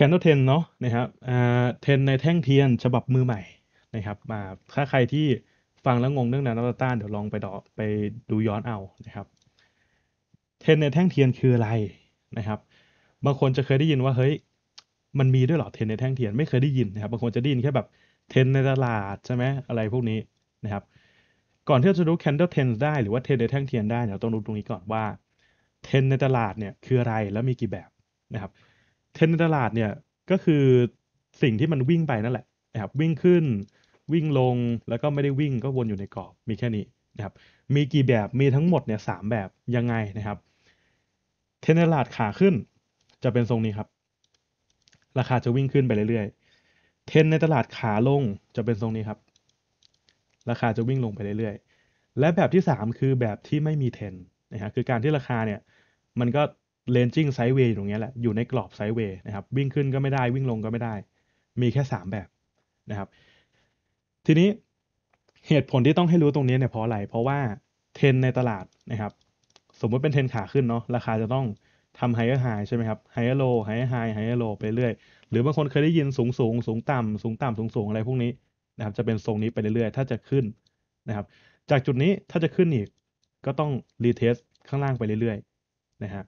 แคนโดเทนเนาะนะครับอ่เทนในแท่งเทียนฉบับมือใหม่นะครับมาถ้าใครที่ฟังแล้วงงเรื่องนานาต้าเดี๋ยวลองไปดอไปดูย้อนเอานะครับ เทนในแท่งเทียนคืออะไรนะครับ บางคนจะเคยได้ยินว่าเฮ้ย มันมีด้วยหรอ เทนในแท่งเทียน ไม่เคยได้ยินนะครับ บางคนจะได้ยินแค่แบบ เทนในตลาดใช่ไหมอะไรพวกนี้นะครับ ก่อนที่เราจะรู้ candle t r e n ได้หรือว่าเทนในแท่งเทียนได้เราต้องรู้ตรงนี้ก่อนว่า เทน ในตลาดเนี่ยคืออะไรแล้วมีกี่แบบนะครับเทรนด์ในตลาดเนี่ยก็คือสิ่งที่มันวิ่งไปนั่นแหละนะครับวิ่งขึ้น วิ่งลงแล้วก็ไม่ได้วิ่งก็วนอยู่ในกรอบ มีแค่นี้นะครับ มีกี่แบบ มีทั้งหมดเนี่ยสามแบบ ยังไงนะครับ เทรนด์ในตลาดขาขึ้นจะเป็นทรงนี้ครับ ราคาจะวิ่งขึ้นไปเรื่อยๆ เทรนด์ในตลาดขาลงจะเป็นทรงนี้ครับ ราคาจะวิ่งลงไปเรื่อยๆ และแบบที่3คือแบบที่ไม่มีเทรนนะฮะคือการที่ราคาเนี่ย มันก็เลนจิ้งไซด์เวย์อยู่ตรงนี้แหละ อยู่ในกรอบไซด์เวย์นะครับ วิ่งขึ้นก็ไม่ได้ วิ่งลงก็ไม่ได้ มีแค่ 3 แบบนะครับ ทีนี้เหตุผลที่ต้องให้รู้ตรงนี้เนี่ยเพราะอะไร เพราะว่าเทรนในตลาดนะครับ สมมติเป็นเทรนขาขึ้นเนาะ ราคาจะต้องทำไฮเออร์ไฮใช่ไหมครับไฮเออร์โลไฮเออร์ไฮไฮเออร์โลไปเรื่อย หรือบางคนเคยได้ยินสูงสูง สูงต่ำสูงต่ำ สูงสูงอะไรพวกนี้นะครับ จะเป็นทรงนี้ไปเรื่อย ๆ ถ้าจะขึ้นนะครับ จากจุดนี้ถ้าจะขึ้นอีก ก็ต้องรีเทสข้างล่างไปเรื่อยๆ นะครับ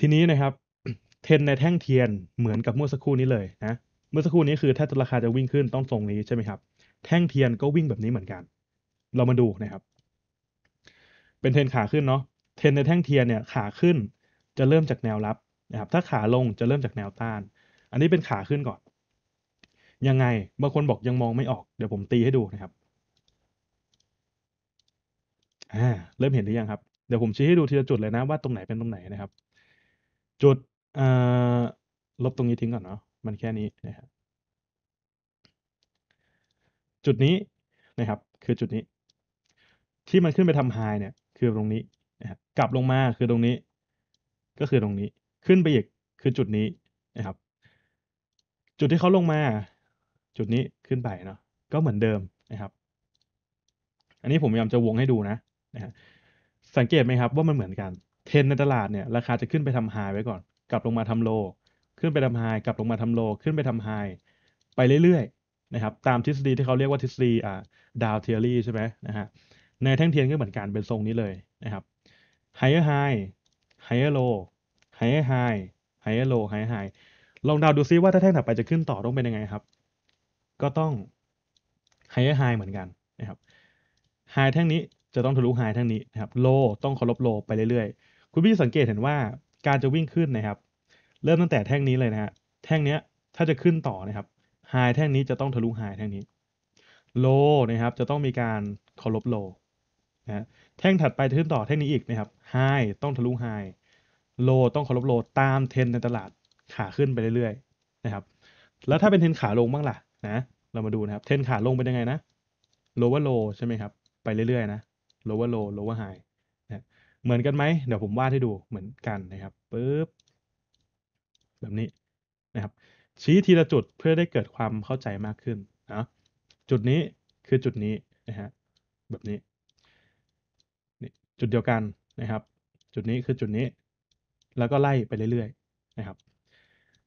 ทีนี้นะครับ เทนในแท่งเทียนเหมือนกับเมื่อสักครู่นี้เลยนะเมื่อสักครู่นี้คือถ้าราคาจะวิ่งขึ้นต้องทรงนี้ใช่ไหมครับแท่งเทียนก็วิ่งแบบนี้เหมือนกัน เรามาดูนะครับ เป็นเทนขาขึ้นเนาะเทนในแท่งเทียนเนี่ย ขาขึ้นจะเริ่มจากแนวรับนะครับ ถ้าขาลงจะเริ่มจากแนวต้าน อันนี้เป็นขาขึ้นก่อน ยังไงบางคนบอกยังมองไม่ออก เดี๋ยวผมตีให้ดูนะครับอ่าเริ่มเห็นหรือยังครับเดี๋ยวผมชี้ให้ดูทีละจุดเลยนะว่าตรงไหนเป็นตรงไหนนะครับจุดลบตรงนี้ทิ้งก่อนเนาะ มันแค่นี้นะครับจุดนี้นะครับ คือจุดนี้ ที่มันขึ้นไปทำไฮเนี่ย คือตรงนี้นะครับกลับลงมา คือตรงนี้ ก็คือตรงนี้ ขึ้นไปอีก คือจุดนี้นะครับ จุดที่เขาลงมา จุดนี้ขึ้นไปเนาะ ก็เหมือนเดิมนะครับ อันนี้ผมพยายามจะวงให้ดูนะนะ สังเกตไหมครับว่ามันเหมือนกันเทรนในตลาดเนี่ยราคาจะขึ้นไปทำไฮไว้ก่อน กลับลงมาทำโลขึ้นไปทำไฮ กลับลงมาทำโลขึ้นไปทำไฮ ไปเรื่อยๆนะครับ ตามทฤษฎีที่เขาเรียกว่าทฤษฎีอ่าดาวเทอรี่ใช่ไหมนะฮะ ในแท่งเทียนก็เหมือนกันเป็นทรงนี้เลยนะครับไฮเออร์ไฮไฮเออร์โลไฮเออร์ไฮไฮเออร์โลไฮเออร์ไฮลองดาวดูซิว่าถ้าแท่งถัดไปจะขึ้นต่อต้องเป็นยังไงครับ ก็ต้องไฮเออร์ไฮเหมือนกันนะครับ ไฮแท่งนี้จะต้องทะลุไฮแท่งนี้นะครับ โลต้องเคารพโล ไปเรื่อยๆคุณพี่สังเกตเห็นว่าการจะวิ่งขึ้นนะครับ เริ่มตั้งแต่แท่งนี้เลยนะฮะแท่งเนี้ย ถ้าจะขึ้นต่อนะครับไฮแท่งนี้จะต้องทะลุไฮแท่งนี้ โลนะครับ จะต้องมีการเคารพโลนะแท่งถัดไปขึ้นต่อแท่งนี้อีกนะครับไฮต้องทะลุไฮโลต้องเคารพโลตามเทรนในตลาดขาขึ้นไปเรื่อยๆ นะครับ แล้วถ้าเป็นเทรนขาลงบ้างล่ะนะ เรามาดูนะครับ เทรนขาลงเป็นยังไงนะโลว่าโลใช่ไหมครับไปเรื่อยๆนะโลว่าโลโลว่าไฮเหมือนกันไหมเดี๋ยวผมวาดให้ดูเหมือนกันนะครับปึ๊บแบบนี้นะครับ ชี้ทีละจุดเพื่อได้เกิดความเข้าใจมากขึ้นนะจุดนี้คือจุดนี้นะฮะแบบนี้นี่จุดเดียวกันนะครับ จุดนี้คือจุดนี้ แล้วก็ไล่ไปเรื่อยๆนะครับ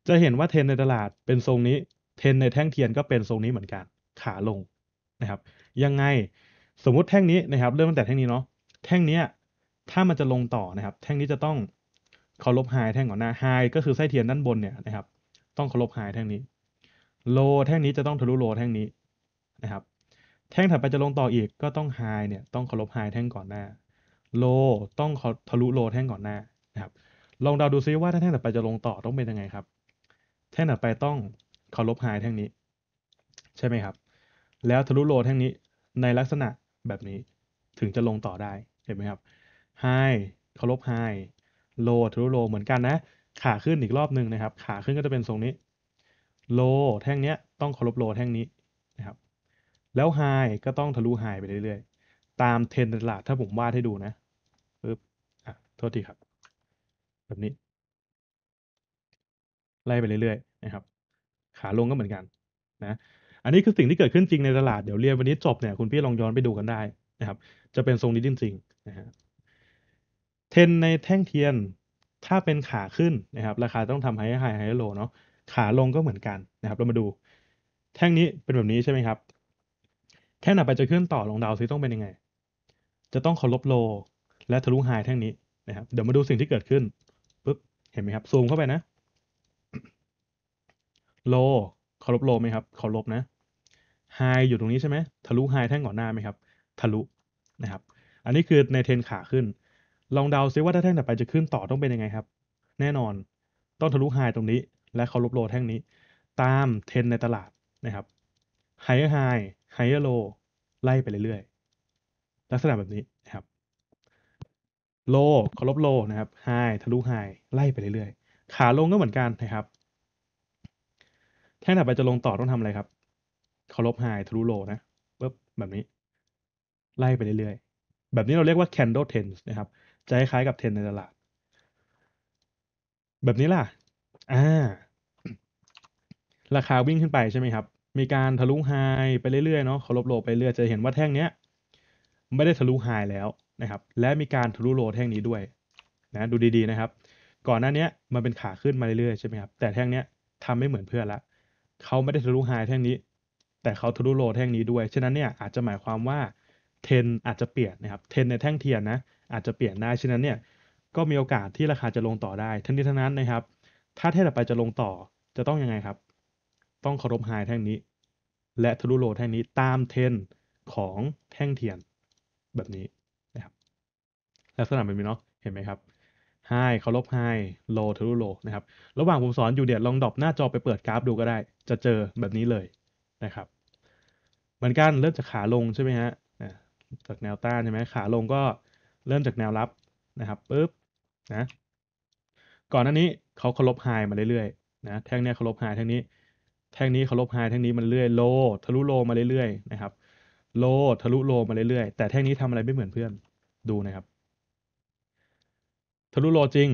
จะเห็นว่าเทนในตลาดเป็นทรงนี้ เทนในแท่งเทียนก็เป็นทรงนี้เหมือนกันขาลงนะครับ ยังไงสมมุติแท่งนี้นะครับ เริ่มตั้งแต่แท่งนี้เนาะแท่งเนี้ยถ้ามันจะลงต่อนะครับ แท่งนี้จะต้องเคารพไฮแท่งก่อนหน้าไฮก็คือไส้เทียนด้านบนเนี่ยนะครับ ต้องเคารพไฮแท่งนี้ โลแท่งนี้จะต้องทะลุโลแท่งนี้นะครับ แท่งถัดไปจะลงต่ออีกก็ต้องไฮเนี่ย ต้องเคารพไฮแท่งก่อนหน้า โลต้องทะลุโลแท่งก่อนหน้านะครับ ลองเดาดูซิว่าถ้าแท่งถัดไปจะลงต่อต้องเป็นยังไงครับ แท่งถัดไปต้องเคารพไฮแท่งนี้ ใช่ไหมครับ แล้วทะลุโลแท่งนี้ในลักษณะแบบนี้ถึงจะลงต่อได้เห็นไหมครับ h i g เคารพ h i g ล low ทะลุโล เหมือนกันนะ ขาขึ้นอีกรอบหนึ่งนะครับ ขาขึ้นก็จะเป็นทรงนี้ โลแท่งเนี้ย ต้องเคารพโลแท่งนี้นะครับ แล้ว h i g ก็ต้องทะลุ h i g ไปเรื่อย ๆ ตามเทรนด์ตลาดถ้าผมวาดให้ดูนะปึ๊บอ่ะโทษทีครับ แบบนี้ ไล่ไปเรื่อยๆนะครับ ขาลงก็เหมือนกันนะ อันนี้คือสิ่งที่เกิดขึ้นจริงในตลาด เดี๋ยวเรียนวันนี้จบเนี่ยคุณพี่ลองย้อนไปดูกันได้นะครับ จะเป็นทรงนี้จริงๆนะฮะเทนในแท่งเทียนถ้าเป็นขาขึ้นนะครับ ราคาต้องทำไฮไฮไฮโลเนาะขาลงก็เหมือนกันนะครับ เรามาดูแท่งนี้เป็นแบบนี้ใช่ไหมครับแท่งหนาไปจะขึ้นต่อลงดาวซีต้องเป็นยังไง จะต้องเคารพโล และทะลุไฮแท่งนี้นะครับเดี๋ยวมาดูสิ่งที่เกิดขึ้นปุ๊บเห็นไหมครับซูมเข้าไปนะโลเคารพโลไหมครับเคารพนะไฮอยู่ตรงนี้ใช่ไหมทะลุไฮแท่งก่อนหน้าไหมครับ ทะลุนะครับ อันนี้คือในเทรนขาขึ้นลองเดาซิว่าถ้าแท่งตัดไปจะขึ้นต่อต้องเป็นยังไงครับ แน่นอนต้องทะลุไฮตรงนี้ และเขาลบโลแท่งนี้ตามเทรนในตลาดนะครับไฮอไฮไฮอโลไล่ไปเรื่อยๆ ลักษณะแบบนี้นะครับ โลเขาลบโลนะครับ ไฮทะลุไฮไล่ไปเรื่อยๆ ขาลงก็เหมือนกันนะครับแท่งตัดไปจะลงต่อต้องทำอะไรครับเขาลบไฮทะลุโลนะปึ๊บแบบนี้ไล่ไปเรื่อยๆ แบบนี้เราเรียกว่า candle t e n s นะครับจะคล้ายกับเทรนในตลาด แบบนี้ล่ะอ่าราคาวิ่งขึ้นไปใช่ไหมครับ มีการทะลุไฮไปเรื่อยๆเนาะเขาลบโลไปเรื่อยจะเห็นว่าแท่งเนี้ยไม่ได้ทะลุไฮแล้วนะครับ และมีการทะลุโลแท่งนี้ด้วยนะดูดีๆนะครับ ก่อนหน้านี้มันเป็นขาขึ้นมาเรื่อยๆใช่ไหมครับ แต่แท่งเนี้ยทำไม่เหมือนเพื่อนละเขาไม่ได้ทะลุไฮแท่งนี้ แต่เขาทะลุโลแท่งนี้ด้วย ฉะนั้นเนี่ยอาจจะหมายความว่าเทนอาจจะเปลี่ยนนะครับ เทนในแท่งเทียนนะอาจจะเปลี่ยนได้ฉะนั้นเนี่ย ก็มีโอกาสที่ราคาจะลงต่อได้ ทั้งนี้ทั้งนั้นนะครับ ถ้าเทสต่อไปจะลงต่อจะต้องยังไงครับ ต้องเคารพไฮแท่งนี้ และทะลุโลแท่งนี้ตามเทนของแท่งเทียนแบบนี้นะครับลักษณะแบบนี้เนาะเห็นไหมครับไฮเคารพไฮโลทะลุโลนะครับระหว่างผมสอนอยู่เดี๋ยวลองดรอปหน้าจอไปเปิดกราฟดูก็ได้ จะเจอแบบนี้เลยนะครับ เหมือนกันเริ่มจากขาลงใช่ไหมฮะจากแนวต้านใช่ไหมขาลงก็เริ่มจากแนวรับนะครับปุ๊บนะก่อนหน้านี้เขาเคารพไฮมาเรื่อยๆนะแท่งนี้เคารพไฮแท่งนี้ แท่งนี้เคารพไฮแท่งนี้มันเรื่อยโล ทะลุโลมาเรื่อยๆนะครับ โลทะลุโลมาเรื่อยๆแต่แท่งนี้ทำอะไรไม่เหมือนเพื่อนดูนะครับทะลุโลจริง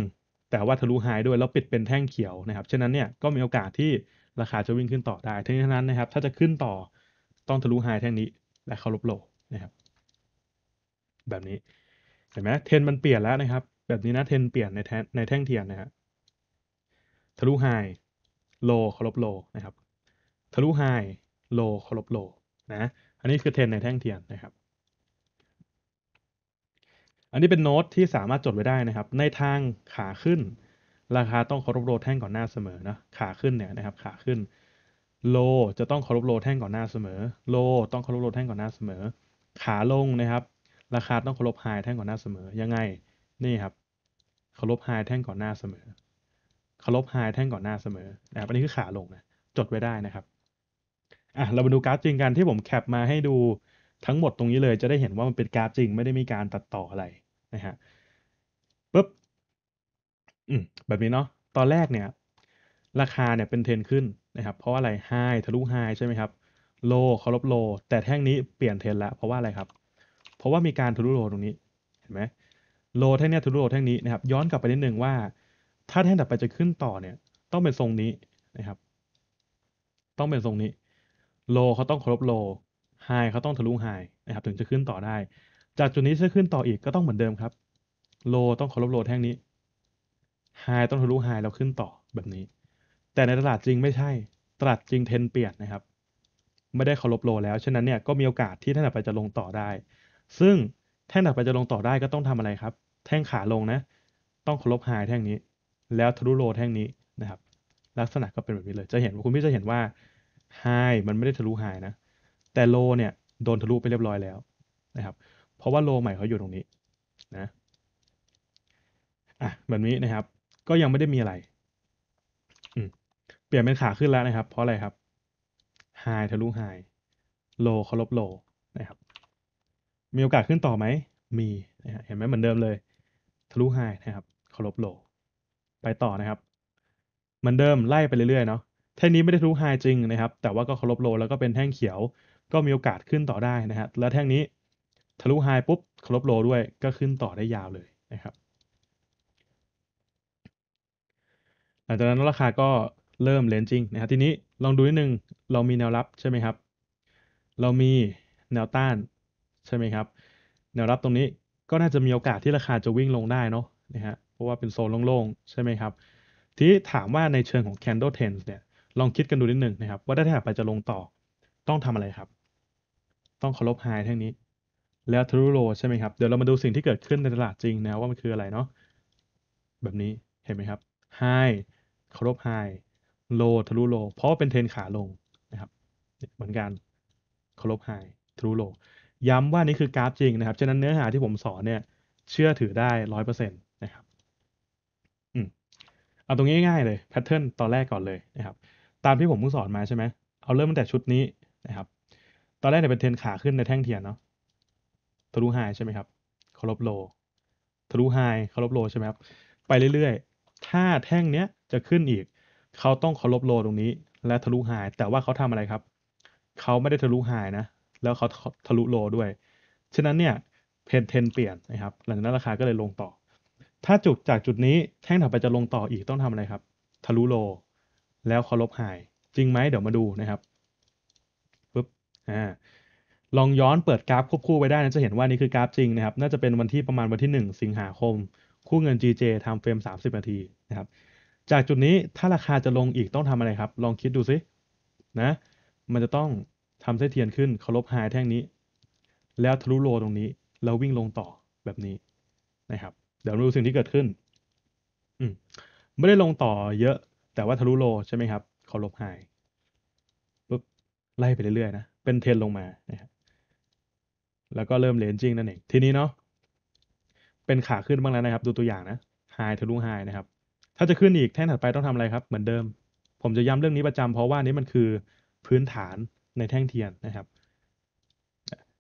แต่ว่าทะลุไฮด้วยแล้วปิดเป็นแท่งเขียวนะครับฉะนั้นเนี่ยก็มีโอกาสที่ราคาจะวิ่งขึ้นต่อได้ทั้งนี้ทั้งนั้นนะครับ ถ้าจะขึ้นต่อต้องทะลุไฮแท่งนี้และเคารพโลนะครับ แบบนี้เห็นไหมเทนมันเปลี่ยนแล้วนะครับ แบบนี้นะเทนเปลี่ยนในแท่งในแท่งเทียนนะครับทะลุไฮโลคลรโลนะครับ ทะลุไฮโลคลรโลนะอันนี้คือเทนในแท่งเทียนนะครับ อันนี้เป็นโน้ตที่สามารถจดไว้ได้นะครับ ในทางขาขึ้น ราคาต้องเคารพโลแท่งก่อนหน้าเสมอนะขาขึ้นเนี่ยนะครับขาขึ้น โลจะต้องเคารพโลแท่งก่อนหน้าเสมอ โลต้องเคารพโลแท่งก่อนหน้าเสมอ ขาลงนะครับราคาต้องเคารพไฮแท่งก่อนหน้าเสมอยังไงนี่ครับเคารพไฮแท่งก่อนหน้าเสมอ เคารพไฮแท่งก่อนหน้าเสมอนะครับอันนี้คือขาลงนะจดไว้ได้นะครับอ่ะเรามาดูกราฟจริงกันที่ผมแคปมาให้ดูทั้งหมดตรงนี้เลย จะได้เห็นว่ามันเป็นกราฟจริง ไม่ได้มีการตัดต่ออะไรนะฮะปุ๊บอืมแบบนี้เนาะตอนแรกเนี่ย ราคาเนี่ยเป็นเทรนขึ้นนะครับเพราะอะไรไฮทะลุไฮใช่ไหมครับ โลเคารพโลแต่แท่งนี้เปลี่ยนเทรนละเพราะว่าอะไรครับเพราะว่ามีการทะลุโลตรงนี้ เห็นไหมโลแท่งนี้ทะลุโลแท่งนี้นะครับ ย้อนกลับไปนิดนึงว่า ถ้าแท่งตัอไปจะขึ้นต่อเนี่ย ต้องเป็นทรงนี้นะครับ ต้องเป็นทรงนี้ โลเขาต้องเคารพโลไฮเขาต้องทะลุไฮนะครับ ถึงจะขึ้นต่อได้ จากจุดนี้จะขึ้นต่ออีกก็ต้องเหมือนเดิมครับ โลต้องเคารพโลแท่งนี้ ไฮต้องทะลุไฮแล้วขึ้นต่อแบบนี้ แต่ในตลาดจริงไม่ใช่ ตลาดจริงเทนเปลี่ยนนะครับ ไม่ได้เคารพโลแล้ว ฉะนั้นเนี่ยก็มีโอกาสที่ท่านไปจะลงต่อได้ซึ่งแท่งดัดไปจะลงต่อได้ก็ต้องทำอะไรครับ แท่งขาลงนะ ต้องเคารพไฮแท่งนี้ แล้วทะลุโลแท่งนี้นะครับ ลักษณะก็เป็นแบบนี้เลย จะเห็นคุณพี่จะเห็นว่าไฮมันไม่ได้ทะลุไฮนะ แต่โลเนี่ยโดนทะลุไปเรียบร้อยแล้วนะครับ เพราะว่าโลใหม่เขาอยู่ตรงนี้นะ อ่ะ แบบนี้นะครับ ก็ยังไม่ได้มีอะไร เปลี่ยนเป็นขาขึ้นแล้วนะครับ เพราะอะไรครับไฮทะลุไฮโลเคารพโลนะครับมีโอกาสขึ้นต่อไหมมีนะฮะเห็นไหมเหมือนเดิมเลย ทะลุไฮนะครับเคารพโล ไปต่อนะครับ เหมือนเดิมไล่ไปเรื่อยๆเนาะแท่งนี้ไม่ได้ทะลุไฮจริงนะครับ แต่ว่าก็เคารพโลแล้วก็เป็นแท่งเขียว ก็มีโอกาสขึ้นต่อได้นะฮะแล้วแท่งนี้ทะลุไฮปุ๊บเคารพโลด้วย ก็ขึ้นต่อได้ยาวเลยนะครับ หลังจากนั้นราคาก็เริ่มเลนจิงนะฮะทีนี้ลองดูนิดนึงเรามีแนวรับใช่ไหมครับ เรามีแนวต้านใช่ไหมครับ แนวรับตรงนี้ก็น่าจะมีโอกาสที่ราคาจะวิ่งลงได้เนาะนะฮะเพราะว่าเป็นโซนโล่งๆ ใช่ไหมครับ ที่ถามว่าในเชิงของ candle t น e n s เนี่ย ลองคิดกันดูนิดหนึ่งนะครับ ว่าถ้าหากไปจะลงต่อต้องทำอะไรครับ ต้องเคารพไฮทั้งนี้ แล้วทะลุโลใช่ไหมครับ เดี๋ยวเรามาดูสิ่งที่เกิดขึ้นในตลาดจริงนะว่ามันคืออะไรเนาะแบบนี้เห็นไหมครับไฮเคารพไฮโลทะลุโลเพราะเป็นเทนขาลงนะครับ เหมือนกันเคารพไฮทะลุโลย้ำว่านี่คือกราฟจริงนะครับ ฉะนั้นเนื้อหาที่ผมสอนเนี่ย เชื่อถือได้ร้อยเปอร์เซ็นต์นะครับ อืมเอาตรงง่ายๆเลยแพทเทิร์นตอนแรกก่อนเลยนะครับ ตามที่ผมเพิ่งสอนมาใช่ไหม เอาเริ่มตั้งแต่ชุดนี้นะครับ ตอนแรกเนี่ยเป็นเทนขาขึ้นในแท่งเทียนเนาะ ทะลุไฮใช่ไหมครับเคารพโล ทะลุไฮเคารพโลใช่ไหมครับ ไปเรื่อยๆ ถ้าแท่งเนี้ยจะขึ้นอีก เขาต้องเคารพโลตรงนี้ และทะลุไฮ แต่ว่าเขาทำอะไรครับ เขาไม่ได้ทะลุไฮนะแล้วเขาทะลุโลด้วย ฉะนั้นเนี่ยเพนเทนเปลี่ยนนะครับ หลังจากนั้นราคาก็เลยลงต่อ ถ้าจุดจากจุดนี้แท่งถัดไปจะลงต่ออีกต้องทำอะไรครับ ทะลุโล แล้วเคารพไฮจริงไหมเดี๋ยวมาดูนะครับปึ๊บอ่าลองย้อนเปิดกราฟควบคู่ไปได้นะจะเห็นว่านี่คือกราฟจริงนะครับน่าจะเป็นวันที่ประมาณวันที่ 1 สิงหาคม คู่เงิน GJ ทำเฟรม30นาทีนะครับจากจุดนี้ถ้าราคาจะลงอีกต้องทำอะไรครับ ลองคิดดูสินะ มันจะต้องทำไส้เทียนขึ้นเคารพไฮแท่งนี้ แล้วทะลุโลตรงนี้แล้ววิ่งลงต่อแบบนี้นะครับ เดี๋ยวดูสิ่งที่เกิดขึ้นอืมไม่ได้ลงต่อเยอะ แต่ว่าทะลุโลใช่ไหมครับเคารพไฮปุ๊บไล่ไปเรื่อยๆนะเป็นเทนลงมานะครับแล้วก็เริ่มเลนจิ้งนั่นเอง ทีนี้เนาะเป็นขาขึ้นบ้างแล้วนะครับ ดูตัวอย่างนะไฮทะลุไฮนะครับ ถ้าจะขึ้นอีกแท่งถัดไปต้องทำอะไรครับ เหมือนเดิม ผมจะย้ำเรื่องนี้ประจำ เพราะว่านี้มันคือพื้นฐานในแท่งเทียนนะครับ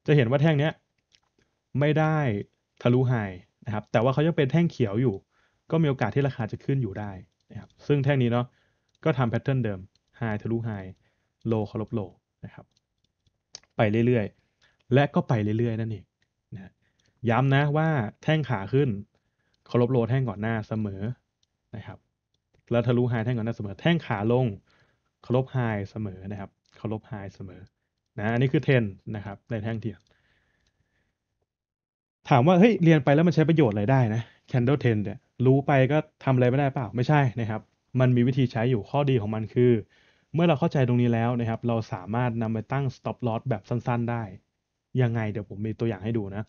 จะเห็นว่าแท่งเนี้ย ไม่ได้ทะลุไฮนะครับ แต่ว่าเขายังเป็นแท่งเขียวอยู่ ก็มีโอกาสที่ราคาจะขึ้นอยู่ได้นะครับ ซึ่งแท่งนี้เนาะก็ทำแพทเทิร์นเดิม ไฮทะลุไฮ โลเคารพโลนะครับ ไปเรื่อยๆ และก็ไปเรื่อยๆนั่นเองนะ ย้ำนะว่าแท่งขาขึ้นเคารพโลแท่งก่อนหน้าเสมอนะครับ แล้วทะลุไฮแท่งก่อนหน้าเสมอ แท่งขาลงเคารพไฮเสมอนะครับเขาลบ high เสมอนะ อันนี้คือ10นะครับในแท่งเทียนถามว่า เฮ้ย เรียนไปแล้วมันใช้ประโยชน์อะไรได้นะ Candle 10เนี่ยรู้ไปก็ทำอะไรไม่ได้เปล่า ไม่ใช่นะครับ มันมีวิธีใช้อยู่ข้อดีของมันคือ เมื่อเราเข้าใจตรงนี้แล้วนะครับ เราสามารถนำไปตั้ง stop loss แบบสั้น ๆ ได้ ยังไงเดี๋ยวผมมีตัวอย่างให้ดูนะ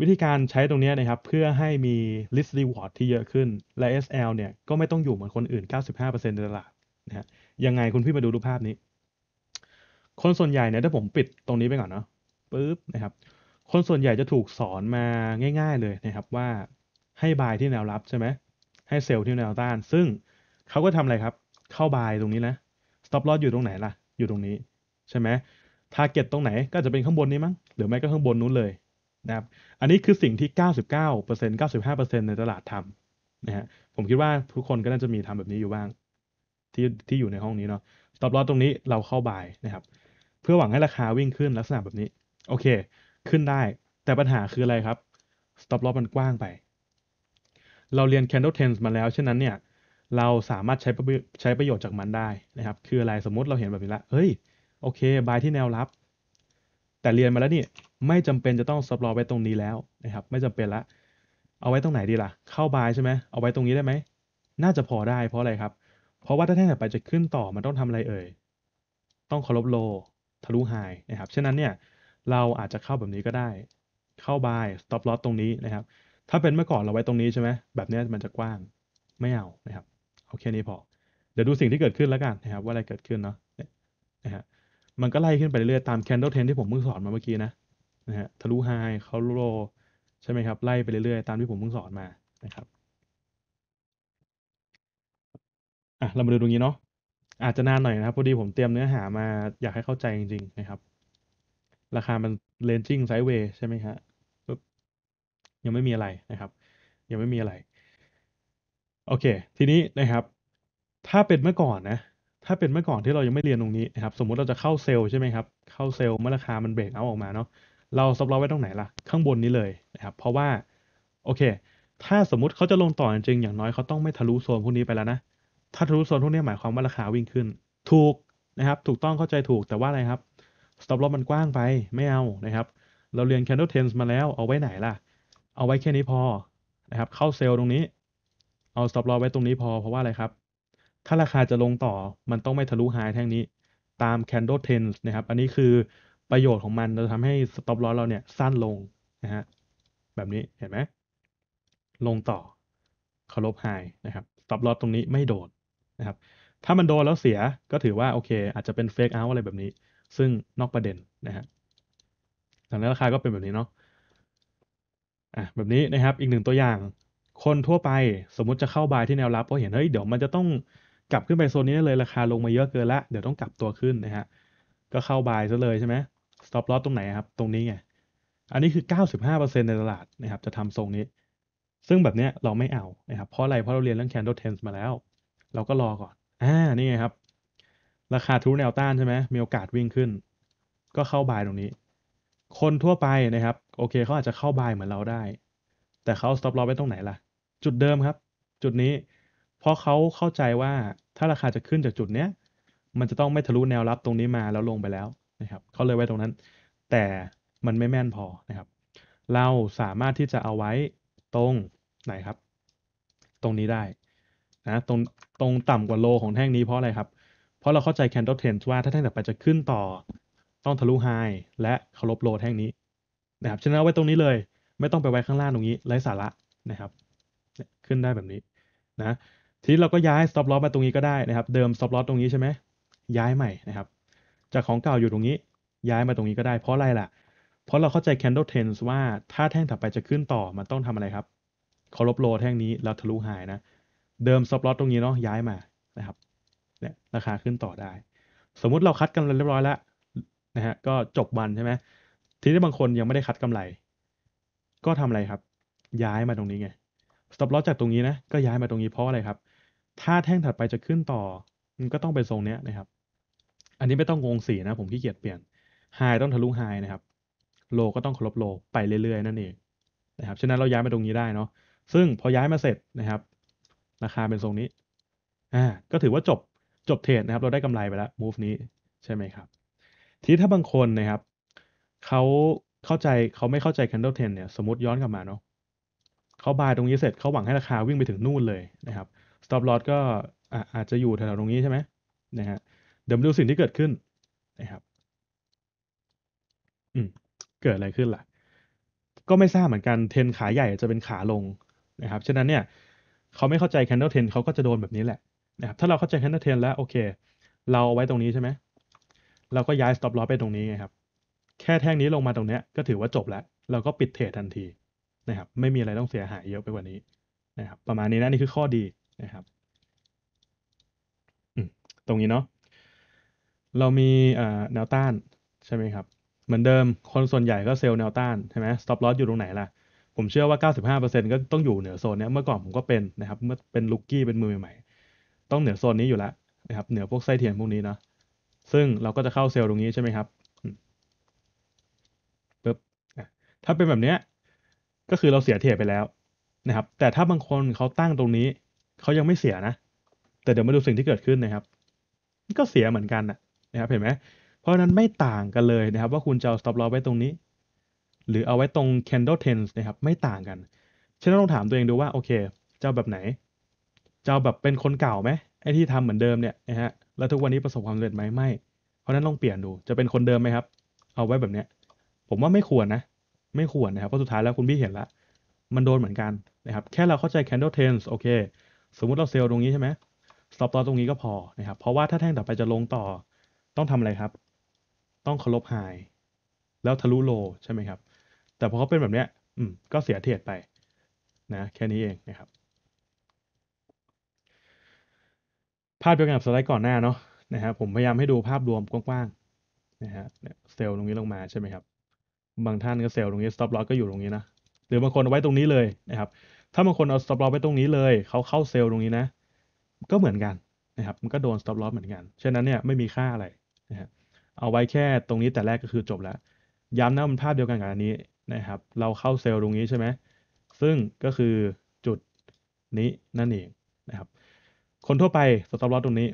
วิธีการใช้ตรงนี้นะครับ เพื่อให้มี list reward ที่เยอะขึ้นและ SL เนี่ยก็ไม่ต้องอยู่เหมือนคนอื่น95%ในตลาดนะฮะยังไงคุณพี่มาดูรูปภาพนี้คนส่วนใหญ่เนี่ยถ้าผมปิดตรงนี้ไปก่อนเนาะปึ๊บนะครับ คนส่วนใหญ่จะถูกสอนมาง่ายๆเลยนะครับว่าให้บายที่แนวรับใช่ไหมให้เซลล์ที่แนวต้าน ซึ่งเขาก็ทำอะไรครับ เข้าบายตรงนี้นะสต็อปลอสอยู่ตรงไหนล่ะ อยู่ตรงนี้ ใช่ไหม t a r เก็ตตรงไหนก็จะเป็นข้างบนนี้มั้งหรือไม่ก็ข้างบนนู้นเลย นะครับ อันนี้คือสิ่งที่ 99% 95%ในตลาดทำนะฮะผมคิดว่าทุกคนก็น่าจะมีทำแบบนี้อยู่บ้างที่ที่อยู่ในห้องนี้เนาะสต็อปลอสตรงนี้เราเข้าบายนะครับเพื่อหวังให้ราคาวิ่งขึ้นลักษณะแบบนี้ โอเค ขึ้นได้ แต่ปัญหาคืออะไรครับ stop loss มันกว้างไป เราเรียน candle t e n s มาแล้วเช่นนั้นเนี่ย เราสามารถใช้ใช้ประโยชน์จากมันได้นะครับ คืออะไรสมมติเราเห็นแบบนี้ละเฮ้ย โอเคบายที่แนวรับ แต่เรียนมาแล้วนี่ไม่จำเป็นจะต้อง stop loss ไว้ตรงนี้แล้วนะครับ ไม่จำเป็นละ เอาไว้ตรงไหนดีล่ะเข้าบายใช่ไหมเอาไว้ตรงนี้ได้ไหมน่าจะพอได้ เพราะอะไรครับ เพราะว่าถ้าแท่งถัดไปจะขึ้นต่อมันต้องทำอะไรเอ่ยต้องเคารพโลทะลุไฮนะครับฉะนั้นเนี่ยเราอาจจะเข้าแบบนี้ก็ได้เข้า buy stop loss ตรงนี้นะครับ ถ้าเป็นเมื่อก่อนเราไว้ตรงนี้ใช่ไหมแบบนี้มันจะกว้างไม่เอานะครับโอเคนี้พอ เดี๋ยวดูสิ่งที่เกิดขึ้นแล้วกันนะครับว่าอะไรเกิดขึ้นเนาะนะฮะมันก็ไล่ขึ้นไปเรื่อยๆ ตาม candle trend ที่ผมเพิ่งสอนมาเมื่อกี้นะนะฮะทะลุไฮเขาโลใช่ไหมครับไล่ไปเรื่อยๆตามที่ผมเพิ่งสอนมานะครับอ่ะเรามาดูตรงนี้เนาะอาจจะนานหน่อยนะครับพอดีผมเตรียมเนื้อหามาอยากให้เข้าใจจริงๆนะครับราคามันเลนจิ้งไซด์เวย์ใช่ไหมฮะยังไม่มีอะไรนะครับยังไม่มีอะไรโอเค ทีนี้นะครับ ถ้าเป็นเมื่อก่อนนะถ้าเป็นเมื่อก่อนที่เรายังไม่เรียนตรงนี้นะครับสมมุติเราจะเข้าเซลล์ใช่ไหมครับเข้าเซลล์เมื่อราคามันเบรกเอาออกมาเนาะเราซับเรอไว้ตรงไหนล่ะ ข้างบนนี้เลยนะครับเพราะว่า โอเค ถ้าสมมุติเขาจะลงต่อจริงอย่างน้อยเขาต้องไม่ทะลุโซนพวกนี้ไปแล้วนะถ้าทะลุโซนพวกนี้หมายความว่าราคาวิ่งขึ้น ถูกนะครับ ถูกต้องเข้าใจถูกแต่ว่าอะไรครับสต็อปลอมันกว้างไปไม่เอานะครับ เราเรียนแคนด l เทนส์มาแล้วเอาไว้ไหนล่ะ เอาไว้แค่นี้พอนะครับเข้าเซลล์ตรงนี้ เอาสต็อปลอไว้ตรงนี้พอเพราะว่าอะไรครับ ถ้าราคาจะลงต่อมันต้องไม่ทะลุไฮแท่งนี้ตามแคนด l เทนส์นะครับ อันนี้คือประโยชน์ของมันเราทำให้สต็อปลอเราเนี่ยสั้นลงนะฮะแบบนี้เห็นไหมลงต่อเคารพ h i g นะครับสต็อปลอตรงนี้ไม่โดดะครับถ้ามันโดนแล้วเสียก็ถือว่าโอเคอาจจะเป็นเฟกเอาอะไรแบบนี้ ซึ่งนอกประเด็นนะฮะดังนั้นราคาก็เป็นแบบนี้เนาะ อ่ะแบบนี้นะครับอีกหนึ่งตัวอย่างคนทั่วไปสมมติจะเข้าบายที่แนวรับเพราะเห็นเฮ้ย เดี๋ยวมันจะต้องกลับขึ้นไปโซนนี้เลย ราคาลงมาเยอะเกินละเดี๋ยวต้องกลับตัวขึ้นนะฮะก็เข้าบายซะเลยใช่ไหมสต็อปลอ s ตรงไหนครับตรงนี้ไงอันนี้คือ 95%ในตลาดนะครับจะทำทรงนี้ ซึ่งแบบเนี้ยเราไม่เอานะครับเพราะอะไรเพราะเราเรียนเรื่อง candle t e n s มาแล้วเราก็รอก่อน อ่านี่ไงครับ ราคาทุแนวต้านใช่ไหมมีโอกาสวิ่งขึ้น ก็เข้าบายตรงนี้ คนทั่วไปนะครับ โอเคเขาอาจจะเข้าบายเหมือนเราได้ แต่เขาสต็อปลอไว้ตรงไหนล่ะ จุดเดิมครับ จุดนี้ เพราะเขาเข้าใจว่า ถ้าราคาจะขึ้นจากจุดเนี้ยมันจะต้องไม่ทะลุแนวรับตรงนี้มาแล้วลงไปแล้วนะครับเขาเลยไว้ตรงนั้น แต่มันไม่แม่นพอนะครับ เราสามารถที่จะเอาไว้ตรงไหนครับ ตรงนี้ได้นะตรงตรงต่ำกว่าโลของแท่งนี้เพราะอะไรครับ เพราะเราเข้าใจแคนดลเทนส์ว่าถ้าแท่งต่อไปจะขึ้นต่อ ต้องทะลุไฮและเคารพโลแท่งนี้นะครับฉะนั้นเอาไว้ตรงนี้เลย ไม่ต้องไปไว้ข้างล่างตรงนี้ไร้สาระนะครับขึ้นได้แบบนี้นะทีนี้เราก็ย้ายสต็อปล็อตมาตรงนี้ก็ได้นะครับ เดิมสต็อปล็อตตรงนี้ใช่ไหมย้ายใหม่นะครับจากของเก่าอยู่ตรงนี้ ย้ายมาตรงนี้ก็ได้ เพราะอะไรล่ะเพราะเราเข้าใจ candle t น e n s ว่า ถ้าแท่งถัดไปจะขึ้นต่อมันต้องทำอะไรครับเคารพโลแท่งนี้แล้วทะลุหายนะเดิมซับลอตตรงนี้เนาะย้ายมานะครับเนี่ยราคาขึ้นต่อได้ สมมุติเราคัดกำไรเรียบร้อยแล้วนะฮะก็จบวันใช่ไหมทีนี้บางคนยังไม่ได้คัดกำไร ก็ทำอะไรครับ ย้ายมาตรงนี้ไงสต็อปลอ s จากตรงนี้นะก็ย้ายมาตรงนี้เพราะอะไรครับถ้าแท่งถัดไปจะขึ้นต่อมันก็ต้องไปทรงเนี้ยนะครับ อันนี้ไม่ต้องงงสีนะ ผมขี้เกียจเปลี่ยนไฮต้องทะลุไฮนะครับโลก็ต้องครบโลไปเรื่อย ๆ นั่นเอง นะครับฉะนั้นเราย้ายมาตรงนี้ได้เนาะซึ่งพอย้ายมาเสร็จนะครับราคาเป็นทรงนี้ อ่า ก็ถือว่าจบจบเทรดนะครับ เราได้กำไรไปแล้ว move นี้ใช่ไหมครับ ทีถ้าบางคนนะครับ เขาเข้าใจเขาไม่เข้าใจ candle t r e n เนี่ย สมมติย้อนกลับมาเนาะ เขาบายตรงนี้เสร็จ เขาหวังให้ราคาวิ่งไปถึงนู่นเลยนะครับ stop loss ก็อาจจะอยู่แถวๆตรงนี้ใช่ไหมนะฮะ เดี๋ยวมาดูสิ่งที่เกิดขึ้นนะครับ อืม เกิดอะไรขึ้นล่ะ ก็ไม่ทราบเหมือนกันเทนขาใหญ่จะเป็นขาลงนะครับ ฉะนั้นเนี่ยเขาไม่เข้าใจ candle ten เขาก็จะโดนแบบนี้แหละนะครับถ้าเราเข้าใจ candle ten แล้ว โอเค เราเอาไว้ตรงนี้ใช่ไหมเราก็ย้าย stop loss ไปตรงนี้ไงครับ แค่แท่งนี้ลงมาตรงเนี้ยก็ถือว่าจบแล้ว เราก็ปิดเทรดทันทีนะครับไม่มีอะไรต้องเสียหายเยอะไปกว่านี้นะครับประมาณนี้นะนี่คือข้อดีนะครับ ตรงนี้เนาะเรามีแนวต้านใช่ไหมครับเหมือนเดิมคนส่วนใหญ่ก็เซลล์แนวต้านใช่ไหม stop loss อยู่ตรงไหนล่ะผมเชื่อว่า 95%ก็ต้องอยู่เหนือโซนนี้เมื่อก่อนผมก็เป็นนะครับ เมื่อเป็นลุกกี้เป็นมือใหม่ต้องเหนือโซนนี้อยู่แล้วนะครับเหนือพวกไส้เทียนพวกนี้เนาะซึ่งเราก็จะเข้าเซลล์ตรงนี้ใช่ไหมครับปึ๊บถ้าเป็นแบบเนี้ยก็คือเราเสียเทียไปแล้วนะครับ แต่ถ้าบางคนเขาตั้งตรงนี้ เขายังไม่เสียนะแต่เดี๋ยวมาดูสิ่งที่เกิดขึ้นนะครับ ก็เสียเหมือนกันนะครับเห็นไหมเพราะนั้นไม่ต่างกันเลยนะครับ ว่าคุณจะเอาสต็อปลอไว้ตรงนี้หรือเอาไว้ตรง candle tens นะครับ ไม่ต่างกันฉะนั้นองถามตัวเองดูว่าโอเคจะแบบไหนจะแบบเป็นคนเก่าไหมไอ้ที่ทำเหมือนเดิมเนี่ยนะฮะแล้วทุกวันนี้ประสบความสำเร็จไหมไม่เพราะนั้นลองเปลี่ยนดูจะเป็นคนเดิมไหมครับ เอาไว้แบบเนี้ย ผมว่าไม่ควรนะ ไม่ควรนะครับเพราะสุดท้ายแล้วคุณพี่เห็นละ มันโดนเหมือนกันนะครับแค่เราเข้าใจ candle tens โอเค สมมุติเราเซลล์ตรงนี้ใช่ไหม stop ต o s ตรงนี้ก็พอนะครับเพราะว่าถ้าแท่งต่อไปจะลงต่อ ต้องทำอะไรครับ ต้องเคารพ high แล้วทะลุ low ใช่ไหมครับแต่พอเขาเป็นแบบเนี้ยอืมก็เสียเทรดไปนะแค่นี้เองนะครับภาพเดียวกันกับสไลด์ก่อนหน้าเนาะนะครับผมพยายามให้ดูภาพรวมกว้างๆนะฮะเซลล์ตรงนี้ลงมาใช่ไหมครับบางท่านก็เซลล์ตรงนี้สต็อปลอ s ก็อยู่ตรงนี้นะหรือบางคนเอาไว้ตรงนี้เลยนะครับ ถ้าบางคนเอาต็อปล็อ s ไว้ตรงนี้เลยเขาเข้าเซลล์ตรงนี้นะ ก็เหมือนกันนะครับมันก็โดนต็อปล็อ s เหมือนกันฉะนั้นเนี่ยไม่มีค่าอะไรนะฮะเอาไว้แค่ตรงนี้แต่แรกก็คือจบแล้วย้ำนะมันภาพเดียวกันกับอันนี้นะครับเราเข้าเซลล์ตรงนี้ใช่ไหมซึ่งก็คือจุดนี้นั่นเองนะครับ คนทั่วไปสต็อปลอสตรงนี้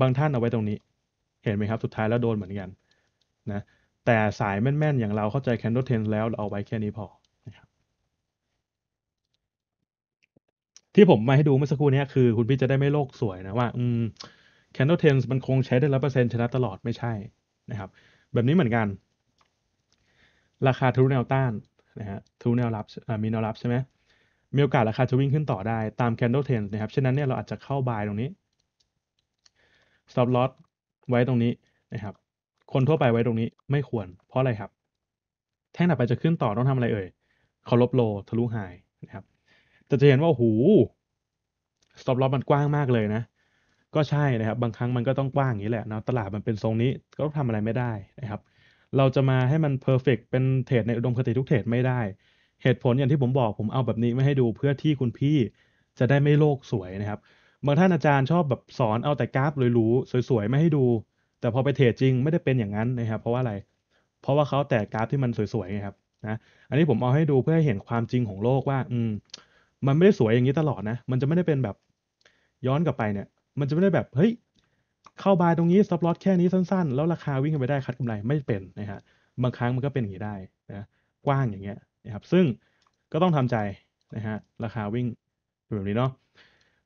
บางท่านเอาไว้ตรงนี้ เห็นไหมครับ สุดท้ายแล้วโดนเหมือนกันนะแต่สายแม่นๆ อย่างเราเข้าใจแคนโ l เทนแล้วเอาไว้แค่นี้พอนะครับ ที่ผมมาให้ดูเมื่อสักครู่นี้คือคุณพี่จะได้ไม่โลกสวยนะว่าอืมแคน d l เทนมันคงใช้ได้ร้อเปอร์เซ็นต์ชนะตลอดไม่ใช่นะครับ แบบนี้เหมือนกันราคาทะลุแนวต้านนะฮะทะลุแนวรับมีแนวรับใช่ไหมมีโอกาสราคาจะวิ่งขึ้นต่อได้ตาม candle trend นะครับฉะนั้นเนี่ยเราอาจจะเข้าบายตรงนี้ stop loss ไว้ตรงนี้นะครับคนทั่วไปไว้ตรงนี้ ไม่ควร เพราะอะไรครับ แท่งต่อไปจะขึ้นต่อต้องทำอะไรเอ่ยเขาลบโลทะลุไฮนะครับแต่จะเห็นว่าหู stop loss มันกว้างมากเลยนะ ก็ใช่นะครับบางครั้งมันก็ต้องกว้างอย่างนี้แหละนะตลาดมันเป็นทรงนี้ ก็ทำอะไรไม่ได้นะครับเราจะมาให้มันเพอร์เฟกเป็นเทรดในอุดมคติทุกเทรดไม่ได้ เหตุผลอย่างที่ผมบอก ผมเอาแบบนี้ไม่ให้ดูเพื่อที่คุณพี่จะได้ไม่โลกสวยนะครับบางท่านอาจารย์ชอบแบบสอนเอาแต่กราฟรูๆสวยๆไม่ให้ดู แต่พอไปเทรดจริงไม่ได้เป็นอย่างนั้นนะครับ เพราะว่าอะไร เพราะว่าเขาแต่กราฟที่มันสวยๆไงครับนะอันนี้ผมเอาให้ดูเพื่อให้เห็นความจริงของโลกว่า อืมมันไม่ได้สวยอย่างนี้ตลอดนะมันจะไม่ได้เป็นแบบย้อนกลับไปเนี่ย มันจะไม่ได้แบบเฮ้ยเข้าบายตรงนี้สต็อปลอสแค่นี้สั้น ๆ แล้วราคาวิ่งไปได้คัดกำไรไม่เป็นนะฮะบางครั้งมันก็เป็นอย่างนี้ได้นะกว้างอย่างเงี้ยนะครับซึ่งก็ต้องทำใจนะฮะราคาวิ่งแบบนี้เนาะ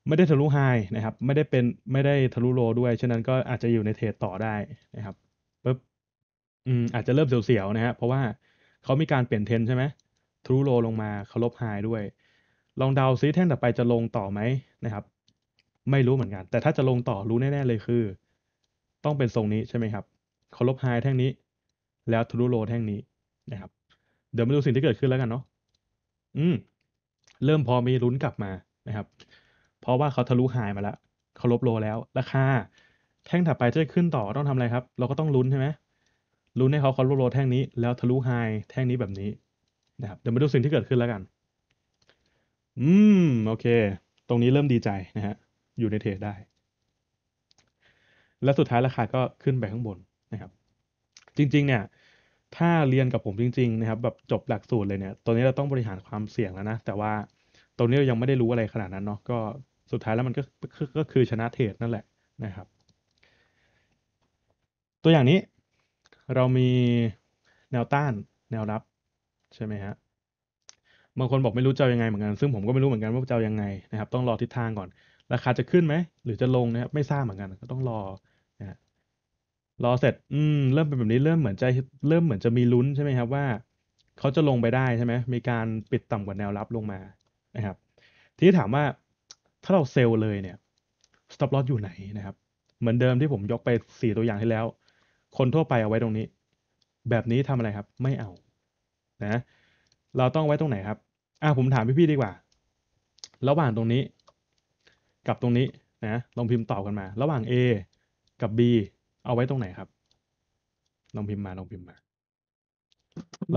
ไม่ได้ทะลุไฮนะครับ ไม่ได้เป็นไม่ได้ทะลุโลด้วย ฉะนั้นก็อาจจะอยู่ในเทรดต่อได้นะครับปุ๊บอืมอาจจะเริ่มเสียวๆนะฮะเพราะว่าเขามีการเปลี่ยนเทนใช่ไหมทะลุโลลงมาเคารบไฮด้วย ลองเดาซิแท่งต่อไปจะลงต่อไหมนะครับ ไม่รู้เหมือนกัน แต่ถ้าจะลงต่อรู้แน่ๆเลยคือต้องเป็นทรงนี้ใช่ไหมครับเคารพไฮแท่งนี้ แล้วทะลุโลแท่งนี้นะครับ เดี๋ยวมาดูสิ่งที่เกิดขึ้นแล้วกันเนาะ อืม เริ่มพอมีลุ้นกลับมานะครับ เพราะว่าเขาทะลุไฮมาแล้วเคารพโลแล้ว ราคาแท่งถัดไปจะขึ้นต่อ ต้องทำอะไรครับ เราก็ต้องลุ้นใช่ไหมลุ้นให้เขาเคารพโลแท่งนี้ แล้วทะลุไฮแท่งนี้แบบนี้นะครับ เดี๋ยวมาดูสิ่งที่เกิดขึ้นแล้วกัน อืม โอเค ตรงนี้เริ่มดีใจนะฮะ อยู่ในเทรดได้และสุดท้ายราคาก็ขึ้นไปข้างบนนะครับ จริงๆ เนี่ยถ้าเรียนกับผมจริงๆนะครับแบบจบหลักสูตรเลยเนี่ยตอนนี้เราต้องบริหารความเสี่ยงแล้วนะแต่ว่าตอนนี้เรายังไม่ได้รู้อะไรขนาดนั้นเนาะก็สุดท้ายแล้วมันก็ก็คือชนะเทรดนั่นแหละนะครับ ตัวอย่างนี้ เรามีแนวต้านแนวรับใช่ไหมฮะบางคนบอกไม่รู้จะยังไงเหมือนกันซึ่งผมก็ไม่รู้เหมือนกันว่าจะยังไงนะครับ ต้องรอทิศทางก่อนราคาจะขึ้นไหมหรือจะลงนะครับไม่ทราบเหมือนกันก็ต้องรอนะรอเสร็จอืมเริ่มเป็นแบบนี้เริ่มเหมือนจะเริ่มเหมือนจะมีลุ้นใช่ไหมครับ ว่าเขาจะลงไปได้ใช่ไหม มีการปิดต่ำกว่าแนวรับลงมานะครับ ทีนี้ถามว่าถ้าเราเซลเลยเนี่ย stop loss อยู่ไหนนะครับ เหมือนเดิมที่ผมยกไปสี่ตัวอย่างที่แล้ว คนทั่วไปเอาไว้ตรงนี้ แบบนี้ทำอะไรครับ ไม่เอานะ เราต้องไว้ตรงไหนครับอ่าผมถามพี่ๆดีกว่าระหว่างตรงนี้กับตรงนี้นะลองพิมพ์ตอบกันมา ระหว่าง A กับ B เอาไว้ตรงไหนครับลองพิมพ์มาลองพิมพ์มา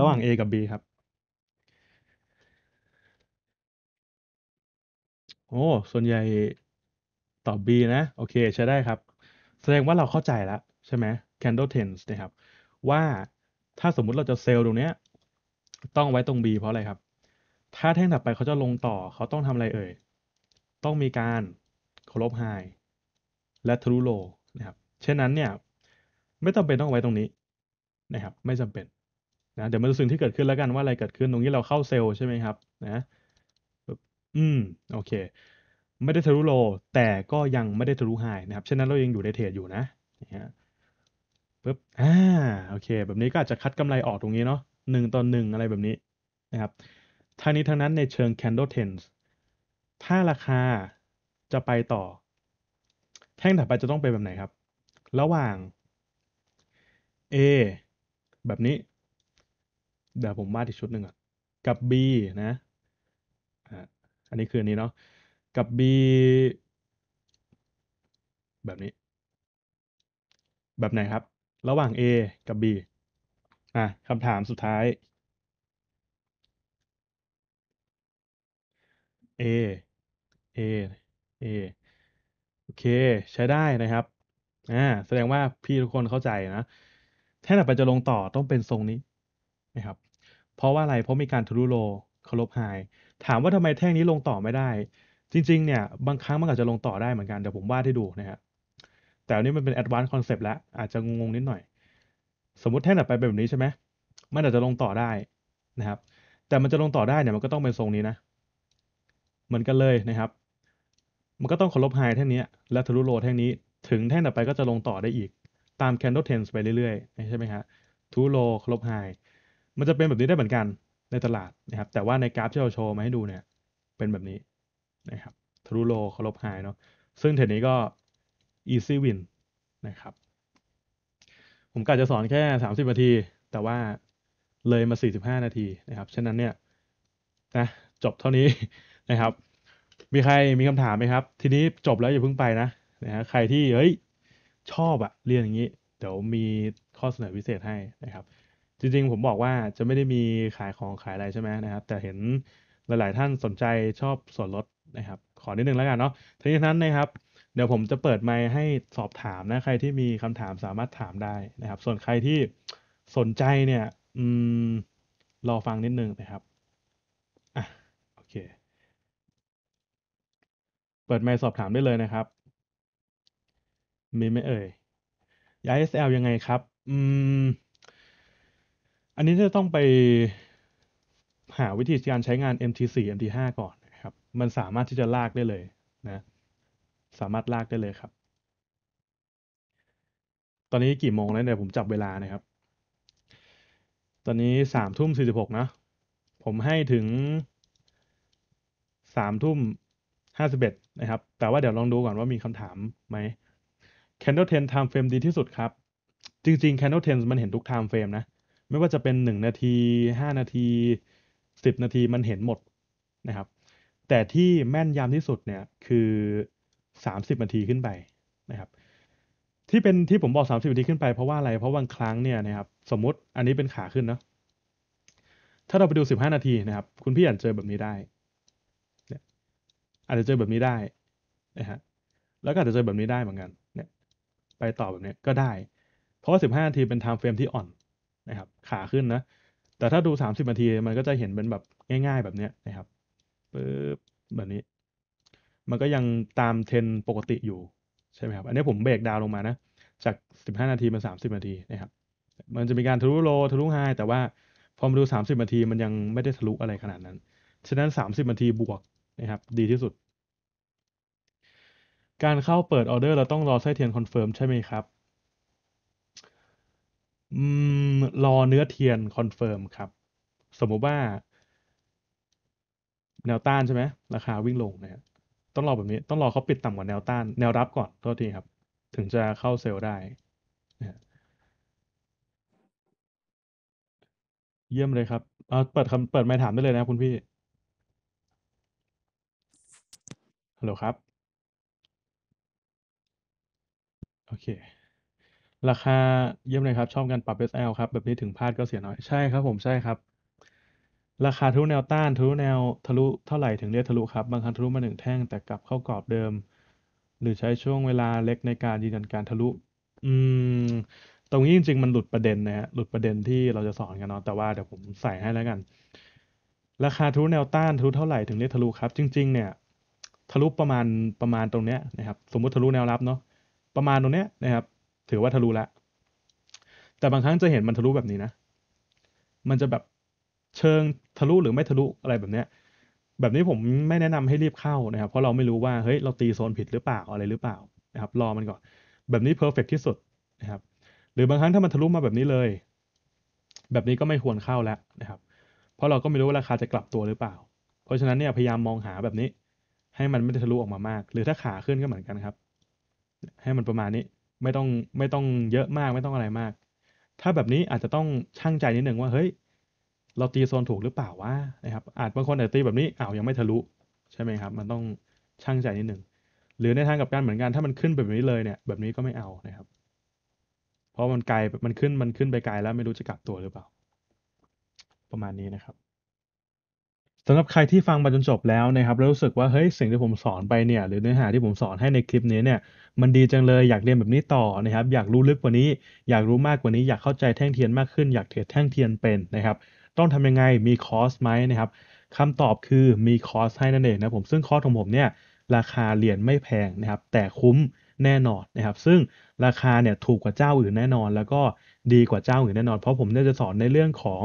ระหว่าง A กับ B ครับ โอ้ส่วนใหญ่ตอบ B นะ โอเค ใช้ได้ครับ แสดงว่าเราเข้าใจแล้วใช่ไหม candle tens นะครับ ว่าถ้าสมมุติเราจะเซลล์ตรงนี้ต้องไว้ตรง B เพราะอะไรครับ ถ้าแท่งถัดไปเขาจะลงต่อเขาต้องทำอะไรเอ่ยต้องมีการเคารพไฮและทะลุโลนะครับเช่นนั้นเนี่ย ไม่จำเป็นต้องไว้ตรงนี้นะครับ ไม่จำเป็น นะ เดี๋ยวมาดูสิ่งที่เกิดขึ้นแล้วกันว่าอะไรเกิดขึ้นตรงนี้เราเข้าเซลล์ใช่ไหมครับนะอืมโอเค ไม่ได้ทะลุโล แต่ก็ยังไม่ได้ทะลุไฮนะครับเช่นนั้นเรายังอยู่ในเทรดอยู่นะนะฮะปึ๊บอ่าโอเค แบบนี้ก็อาจจะคัดกำไรออกตรงนี้เนาะหนึ่งต่อหนึ่งอะไรแบบนี้นะครับทั้งนี้ทั้งนั้นในเชิง candle tens ถ้าราคา จะไปต่อ แท่งถัดไปจะต้องไปแบบไหนครับ ระหว่าง A แบบนี้ เดี๋ยวผมวาดอีกชุดหนึ่งก่อกับ B นะอันนี้คืออันนี้เนาะกับ B แบบนี้ แบบไหนครับ ระหว่าง A กับ B อ่ะคำถามสุดท้าย A A A โอเค ใช้ได้นะครับอ่าแสดงว่าพี่ทุกคนเข้าใจนะ แท่ราไปจะลงต่อต้องเป็นทรงนี้นะครับ เพราะว่าอะไร เพราะมีการทะลุโลเคารพไฮถามว่าทำไมแท่งนี้ลงต่อไม่ได้ จริงๆเนี่ย บางครั้งมันอาจจะลงต่อได้เหมือนกัน เดี๋ยวผมวาดให้ดูนะครับ แต่อันนี้มันเป็นแอดวานซ์คอนเซปต์แล้วอาจจะงงนิดหน่อย สมมติแท่งอัดไปแบบนี้ใช่ไหมมันอาจจะลงต่อได้นะครับ แต่มันจะลงต่อได้เนี่ยมันก็ต้องเป็นทรงนี้นะเหมือนกันเลยนะครับมันก็ต้องเคารพไฮแท่งนี้และทะลุโลแท่งนี้ ถึงแท่งต่อไปก็จะลงต่อได้อีกตามแคนโ l เทนส์ไปเรื่อยๆ ใช่ไหมฮะทูโลเคารพไฮมันจะเป็นแบบนี้ได้เหมือนกันในตลาดนะครับแต่ว่าในกราฟที่เราโชว์มาให้ดูเนี่ยเป็นแบบนี้นะครับทะลุโลเคารพไฮเนาะซึ่งเทรนี้ก็อีซี่วินะครับผมกะจะสอนแค่ 30 นาที แต่ว่าเลยมา 45 นาทีนะครับฉะนั้นเนี่ยนะจบเท่านี้นะครับมีใครมีคำถามไหมครับ ทีนี้จบแล้วอย่าเพิ่งไปนะนะฮะใครที่เฮ้ยชอบอะเรียนอย่างนี้ เดี๋ยวมีข้อเสนอพิเศษให้นะครับ จริงๆผมบอกว่าจะไม่ได้มีขายของขายอะไรใช่ไหมนะครับ แต่เห็นหลายๆท่านสนใจชอบส่วนลดนะครับ ขอนิดนึงแล้วกันเนาะทีนี้นั้นนะครับ เดี๋ยวผมจะเปิดไมค์ให้สอบถามนะ ใครที่มีคำถามสามารถถามได้นะครับ ส่วนใครที่สนใจเนี่ยอืมรอฟังนิดนึงนะครับเปิดไมค์สอบถาม ได้เลยนะครับ มีไหมเอ่ย ย้าย SL ยังไงครับ อืม อันนี้จะต้องไป หาวิธีการใช้งาน MT4 MT5 ก่อนนะครับ มันสามารถที่จะลากได้เลย นะ สามารถลากได้เลยครับ ตอนนี้กี่โมงแล้วเนี่ย ผมจับเวลานะครับ ตอนนี้สามทุ่มสี่สิบหกนะ ผมให้ถึงสามทุ่ม51นะครับแต่ว่าเดี๋ยวลองดูก่อนว่ามีคำถามไหม candle 10 time frame ดีที่สุดครับ จริงๆ candle 10มันเห็น ทุก time frame นะ ไม่ว่าจะเป็น 1 นาที 5นาที10นาทีมันเห็นหมดนะครับ แต่ที่แม่นยำที่สุดเนี่ยคือ 30 นาทีขึ้นไปนะครับที่เป็นที่ผมบอก 30 นาทีขึ้นไปเพราะว่าอะไรเพราะบางครั้งเนี่ยนะครับสมมติอันนี้เป็นขาขึ้นเนาะถ้าเราไปดู 15 นาทีนะครับคุณพี่อาจเจอแบบนี้ได้อาจจะเจอแบบนี้ได้ นะฮะ แล้วก็อาจจะเจอแบบนี้ได้เหมือนกัน เนี่ย ไปต่อแบบนี้ก็ได้ เพราะว่า15 นาที เป็นไทม์เฟรมที่อ่อน นะครับ ขาขึ้นนะ แต่ถ้าดู 30 นาที มันก็จะเห็นเป็นแบบง่าย ๆแบบนี้นะครับปึ๊บแบบนี้ มันก็ยังตาม เทรนปกติอยู่ ใช่ไหมครับ อันนี้ผมเบรกดาวลงมานะ จาก 15 นาทีเป็น 30 นาทีนะครับ มันจะมีการทะลุโลทะลุไฮ แต่ว่า พอมาดู 30 นาที มันยังไม่ได้ทะลุอะไรขนาดนั้น ฉะนั้น 30 นาทีบวกนะครับดีที่สุด การเข้าเปิดออเดอร์เราต้องรอไส้เทียนคอนเฟิร์มใช่ไหมครับรอเนื้อเทียนคอนเฟิร์มครับ สมมุติว่า แนวต้านใช่ไหมราคาวิ่งลงนะฮะต้องรอแบบนี้ต้องรอเขาปิดต่ำกว่าแนวต้าน แนวรับก่อนโทษทีครับ ถึงจะเข้าเซลล์ได้ เยี่ยมเลยครับเอาเปิดคำเปิดไม้ถามได้เลยนะคุณพี่ฮัลโหลครับ โอเค ราคาเยี่ยมเลยครับ ชอบการปรับ SL ครับ แบบนี้ถึงพลาดก็เสียน้อย ใช่ครับผมใช่ครับ ราคาทะลุแนวต้านทะลุแนวทะลุเท่าไหร่ถึงเรียกทะลุครับ บางครั้งทะลุมาหนึ่งแท่งแต่กลับเข้ากรอบเดิม หรือใช้ช่วงเวลาเล็กในการยืนยันการทะลุ อืม ตรงนี้จริงๆ มันหลุดประเด็นนะฮะ หลุดประเด็นที่เราจะสอนกันเนาะ แต่ว่าเดี๋ยวผมใส่ให้แล้วกัน ราคาทะลุแนวต้านทะลุเท่าไหร่ถึงเรียกทะลุครับ จริงๆเนี่ยทะลุประมาณประมาณตรงเนี้ยนะครับ สมมุติทะลุแนวรับเนาะประมาณตรงเนี้ยนะครับ ถือว่าทะลุละแต่บางครั้งจะเห็นมันทะลุแบบนี้นะ มันจะแบบเชิงทะลุ หรือไม่ทะลุอะไรแบบเนี้ยแบบนี้ผมไม่แนะนำให้รีบเข้านะครับเพราะเราไม่รู้ว่าเฮ้ยเราตีโซนผิดหรือเปล่าอะไรหรือเปล่านะครับรอมันก่อนแบบนี้เพอร์เฟกที่สุดนะครับ หรือบางครั้งถ้ามันทะลุมาแบบนี้เลย แบบนี้ก็ไม่ควรเข้าแล้วนะครับ เพราะเราก็ไม่รู้ว่าราคาจะกลับตัวหรือเปล่า เพราะฉะนั้นเนี่ยพยายามมองหาแบบนี้ให้มันไม่ได้ทะลุออกมามาก หรือถ้าขาขึ้นก็เหมือนกันครับ ให้มันประมาณนี้ ไม่ต้องไม่ต้องเยอะมากไม่ต้องอะไรมาก ถ้าแบบนี้อาจจะต้องช่างใจนิดหนึ่งว่า เฮ้ย เราตีโซนถูกหรือเปล่าวะนะครับ อาจบางคนอาจจะตีแบบนี้อ้าวยังไม่ทะลุใช่ไหมครับ มันต้องช่างใจนิดหนึ่ง หรือในทางกับการเหมือนกัน ถ้ามันขึ้นแบบนี้เลยเนี่ย แบบนี้ก็ไม่เอานะครับ เพราะมันไกล มันขึ้น มันขึ้นไปไกล แล้วไม่รู้จะกลับตัวหรือเปล่า ประมาณนี้นะครับสำหรับใครที่ฟังมาจนจบแล้วนะครับแล้วรู้สึกว่าเฮ้ยสิ่งที่ผมสอนไปเนี่ยหรือเนื้อหาที่ผมสอนให้ในคลิปนี้เนี่ยมันดีจังเลยอยากเรียนแบบนี้ต่อนะครับอยากรู้ลึกกว่านี้ อยากรู้มากกว่านี้ อยากเข้าใจแท่งเทียนมากขึ้นอยากเทรดแท่งเทียนเป็นนะครับต้องทำยังไงมีคอร์สไหมนะครับคำตอบคือมีคอร์สให้นั่นเองนะผมซึ่งคอร์สของผมเนี่ยราคาเรียนไม่แพงนะครับแต่คุ้มแน่นอนนะครับซึ่งราคาเนี่ยถูกกว่าเจ้าอื่นแน่นอน แล้วก็ดีกว่าเจ้าอื่นแน่นอน เพราะผมเนี่ยจะสอนในเรื่องของ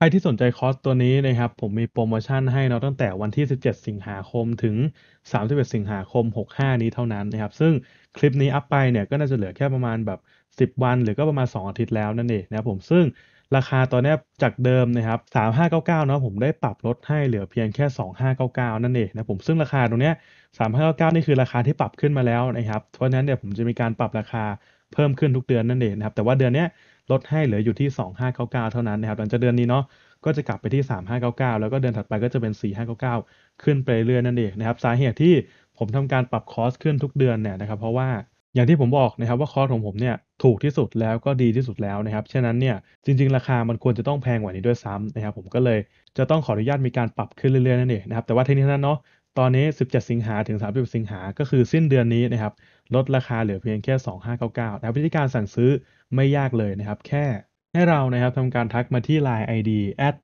ใครที่สนใจคอร์สตัวนี้นะครับผมมีโปรโมชั่นให้เนาะตั้งแต่วันที่ 17 สิงหาคม ถึง 31 สิงหาคม 65 นี้เท่านั้นนะครับซึ่งคลิปนี้อัพไปเนี่ยก็น่าจะเหลือแค่ประมาณแบบ 10 วันหรือก็ประมาณ 2 อาทิตย์แล้วนั่นเองนะครับผมซึ่งราคาตอนนี้จากเดิมนะครับ 3599เนาะผมได้ปรับลดให้เหลือเพียงแค่ 2599 นั่นเองนะผมซึ่งราคาตรงเนี้ย3599 นี่คือราคาที่ปรับขึ้นมาแล้วนะครับเพราะฉะนั้นเดี๋ยวผมจะมีการปรับราคาเพิ่มขึ้นทุกเดือนนั่นเองนะครับแต่ว่าเดือนนี้ลดให้เหลืออยู่ที่ 2599 เท่านั้นนะครับหลังจากเดือนนี้เนาะ ก็จะกลับไปที่ 3599 แล้วก็เดือนถัดไปก็จะเป็น 4599 ขึ้นไปเรื่อยนั่นเองนะครับ สาเหตุที่ผมทำการปรับคอสขึ้นทุกเดือนเนี่ยนะครับ เพราะว่าอย่างที่ผมบอกนะครับว่าคอสของผมเนี่ยถูกที่สุดแล้วก็ดีที่สุดแล้วนะครับ ฉะนั้นเนี่ยจริงๆ ราคา มันควรจะต้องแพงกว่านี้ด้วยซ้ำนะครับ ผมก็เลยจะต้องขออนุญาตมีการปรับขึ้นเรื่อยๆ นั่นเองนะครับ แต่ว่าทีนี้นั้นเนาะ ตอนนี้ 17 สิงหาถึง30สิงหา ก็คือสิ้นเดือนนี้นะครับลดราคาเหลือเพียงแค่2599แล้ววิธีการสั่งซื้อไม่ยากเลยนะครับแค่ให้เรานะครับทำการทักมาที่ Line ID at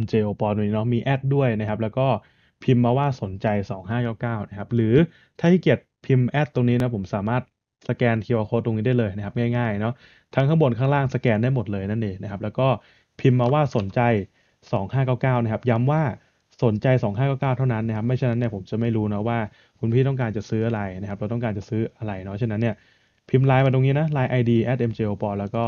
mjo ปอนนี้เนาะมีแอดด้วยนะครับแล้วก็พิมพ์มาว่าสนใจ 2599นะครับหรือถ้าที่เกียรติพิมพ์แอดตรงนี้นะผมสามารถสแกน QR code ตรงนี้ได้เลยนะครับง่ายๆเนาะทั้งข้างบนข้างล่างสแกนได้หมดเลยนั่นเองนะครับแล้วก็พิมพ์มาว่าสนใจ 2599นะครับย้ำว่าสนใจ 2599 เท่านั้นนะครับไม่ฉะนั้นเนี่ยผมจะไม่รู้นะว่า คุณพี่ต้องการจะซื้ออะไรนะครับเราต้องการจะซื้ออะไรเนาะฉะนั้นเนี่ยพิมพ์ไลน์มาตรงนี้นะ ไลน์ ID at mjopod แล้วก็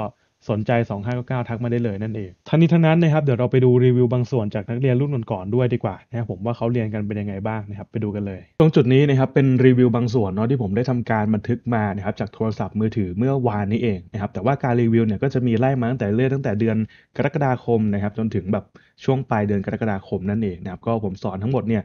สนใจ 2599ทักมาได้เลยนั่นเองทั้งนี้ทั้งนั้นนะครับเดี๋ยวเราไปดูรีวิวบางส่วนจากนักเรียนรุ่นก่อนๆด้วยดีกว่านะครับผมว่าเขาเรียนกันเป็นยังไงบ้างนะครับไปดูกันเลย ตรงจุดนี้นะครับเป็นรีวิวบางส่วนเนาะที่ผมได้ทำการบันทึกมานะครับจากโทรศัพท์มือถือเมื่อวานนี้เองนะครับแต่ว่าการรีวิวเนี่ยก็จะมีไล่มาตั้งแต่เรื่อยตั้งแต่เดือนกรกฎาคมนะครับจนถึงแบบช่วงปลายเดือนกรกฎาคมนั่นเองนะครับก็ผมสอนทั้งหมดเนี่ย